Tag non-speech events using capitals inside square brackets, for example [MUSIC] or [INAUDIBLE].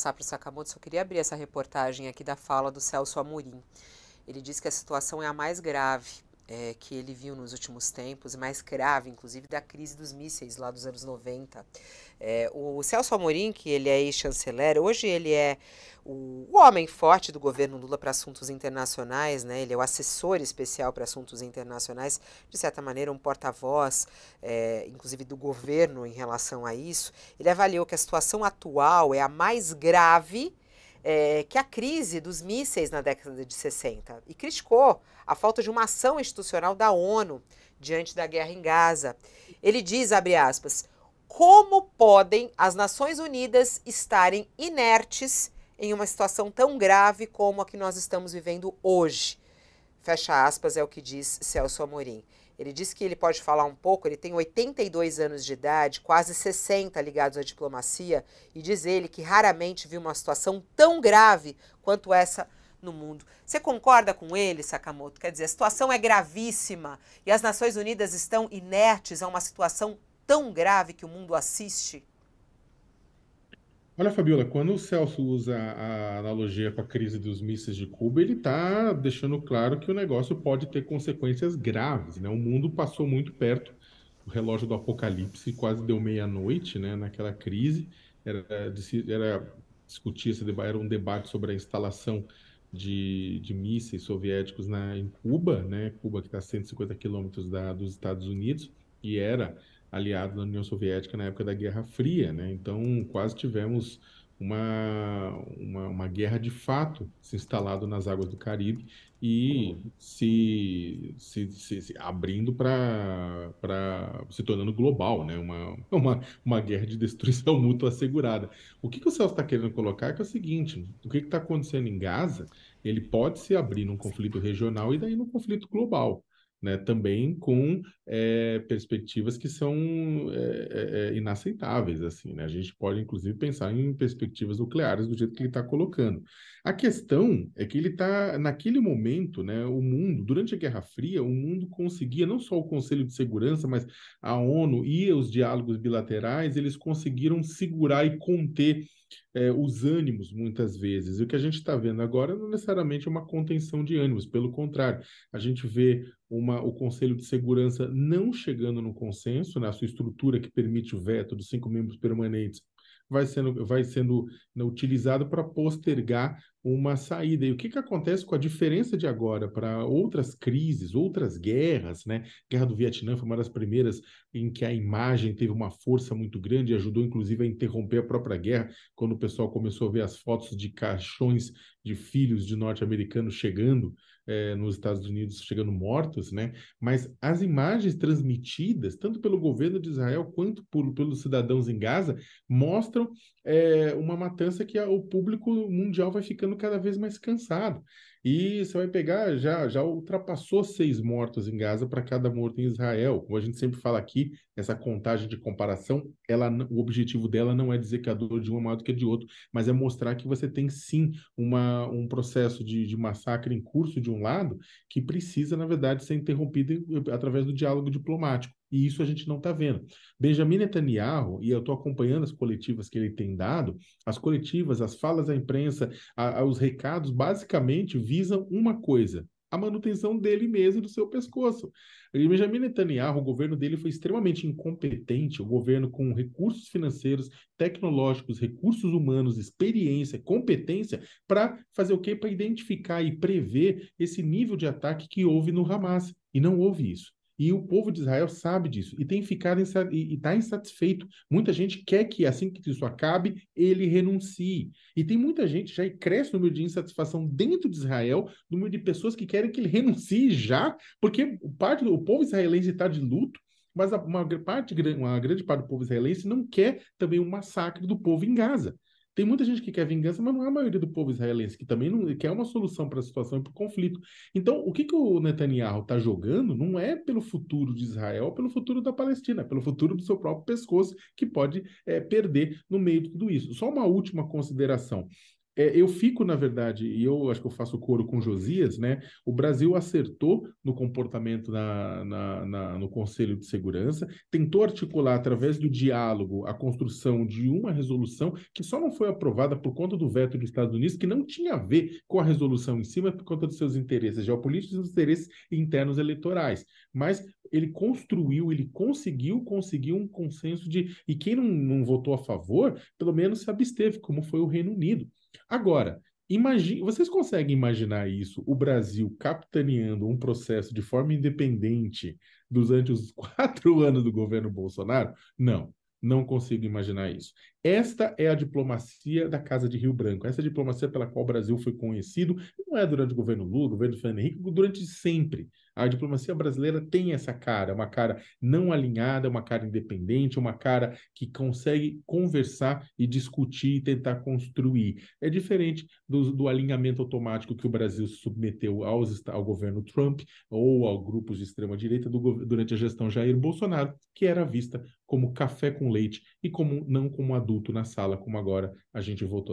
passar para o Sakamoto, só queria abrir essa reportagem aqui da fala do Celso Amorim. Ele diz que a situação é a mais grave é, que ele viu nos últimos tempos, mais grave, inclusive, da crise dos mísseis lá dos anos 90. É, o Celso Amorim, que ele é ex-chanceler, hoje ele é o, homem forte do governo Lula para assuntos internacionais, né? ele é o assessor especial para assuntos internacionais, de certa maneira, um porta-voz, é, inclusive, do governo em relação a isso. Ele avaliou que a situação atual é a mais grave é, que a crise dos mísseis na década de 60 e criticou a falta de uma ação institucional da ONU diante da guerra em Gaza. Ele diz, abre aspas, como podem as Nações Unidas estarem inertes em uma situação tão grave como a que nós estamos vivendo hoje? Fecha aspas, é o que diz Celso Amorim. Ele disse que ele pode falar um pouco, ele tem 82 anos de idade, quase 60 ligados à diplomacia, e diz ele que raramente viu uma situação tão grave quanto essa no mundo. Você concorda com ele, Sakamoto? Quer dizer, a situação é gravíssima e as Nações Unidas estão inertes a uma situação tão grave que o mundo assiste? Olha, Fabiola, quando o Celso usa a analogia com a crise dos mísseis de Cuba, ele está deixando claro que o negócio pode ter consequências graves. Né? O mundo passou muito perto, o relógio do apocalipse quase deu meia-noite né? naquela crise. Era, era discutir, era um debate sobre a instalação de, de mísseis soviéticos na, em Cuba, né? Cuba que está a 150 quilômetros dos Estados Unidos, e era aliado da União Soviética na época da Guerra Fria, né? Então quase tivemos uma, uma, uma, guerra de fato se instalado nas águas do Caribe e se, se, se, se, abrindo para se tornando global, né? uma, uma, uma guerra de destruição [LAUGHS] mútua assegurada. O que, que o Celso está querendo colocar é, que é o seguinte: o que está acontecendo em Gaza ele pode se abrir num conflito regional e daí num conflito global né, também com é, perspectivas que são é, é, inaceitáveis, assim, né? A gente pode, inclusive, pensar em perspectivas nucleares do jeito que ele está colocando. A questão é que ele está, naquele momento, né, o mundo, durante a Guerra Fria, o mundo conseguia, não só o Conselho de Segurança, mas a ONU e os diálogos bilaterais, eles conseguiram segurar e conter é, os ânimos muitas vezes. E o que a gente está vendo agora não necessariamente é uma contenção de ânimos, pelo contrário, a gente vê uma, o Conselho de Segurança não chegando no consenso, na né, sua estrutura que permite o veto dos cinco membros permanentes vai sendo, vai sendo né, utilizado para postergar uma saída. E o que, que acontece com a diferença de agora para outras crises, outras guerras, né? Guerra do Vietnã foi uma das primeiras em que a imagem teve uma força muito grande, e ajudou inclusive a interromper a própria guerra, quando o pessoal começou a ver as fotos de caixões de filhos de norte-americanos chegando é, nos Estados Unidos chegando mortos, né? Mas as imagens transmitidas, tanto pelo governo de Israel quanto por, pelos cidadãos em Gaza, mostram é, uma matança que a, o público mundial vai ficando cada vez mais cansado. E você vai pegar, já, já ultrapassou seis mortos em Gaza para cada morto em Israel. Como a gente sempre fala aqui, essa contagem de comparação, ela, o objetivo dela não é dizer que a dor de um é maior do que a de outro, mas é mostrar que você tem sim uma, um processo de, de massacre em curso de um lado que precisa, na verdade, ser interrompido através do diálogo diplomático. E isso a gente não está vendo. Benjamin Netanyahu, e eu estou acompanhando as coletivas que ele tem dado, as coletivas, as falas à imprensa, a, a, os recados, basicamente visam uma coisa: a manutenção dele mesmo, do seu pescoço. Benjamin Netanyahu, o governo dele foi extremamente incompetente, o governo com recursos financeiros, tecnológicos, recursos humanos, experiência, competência, para fazer o quê? Para identificar e prever esse nível de ataque que houve no Hamas. E não houve isso. E o povo de Israel sabe disso e tem ficado e está insatisfeito. Muita gente quer que, assim que isso acabe, ele renuncie. E tem muita gente, já cresce o número de insatisfação dentro de Israel, o número de pessoas que querem que ele renuncie já, porque parte do o povo israelense está de luto, mas uma, parte, uma grande parte do povo israelense não quer também um massacre do povo em Gaza. Tem muita gente que quer vingança, mas não é a maioria do povo israelense, que também não quer uma solução para a situação e para o conflito. Então, o que, que o Netanyahu está jogando não é pelo futuro de Israel, é pelo futuro da Palestina, é pelo futuro do seu próprio pescoço, que pode é, perder no meio de tudo isso. Só uma última consideração. É, eu fico, na verdade, e eu acho que eu faço coro com Josias, né? O Brasil acertou no comportamento na, na, na, no Conselho de Segurança, tentou articular através do diálogo a construção de uma resolução que só não foi aprovada por conta do veto dos Estados Unidos, que não tinha a ver com a resolução em cima, por conta dos seus interesses geopolíticos e dos interesses internos eleitorais. Mas ele construiu, ele conseguiu conseguir um consenso de. E quem não, não votou a favor, pelo menos se absteve, como foi o Reino Unido. Agora, imagine, vocês conseguem imaginar isso, o Brasil capitaneando um processo de forma independente durante os [LAUGHS] quatro anos do governo Bolsonaro? Não, não consigo imaginar isso. Esta é a diplomacia da Casa de Rio Branco. Essa é a diplomacia pela qual o Brasil foi conhecido, não é durante o governo Lula, governo Fernando Henrique, durante sempre. A diplomacia brasileira tem essa cara, é uma cara não alinhada, é uma cara independente, é uma cara que consegue conversar e discutir e tentar construir. É diferente do, do alinhamento automático que o Brasil submeteu aos, ao governo Trump ou a grupos de extrema-direita durante a gestão Jair Bolsonaro, que era vista como café com leite e como não como a adulto na sala, como agora a gente voltou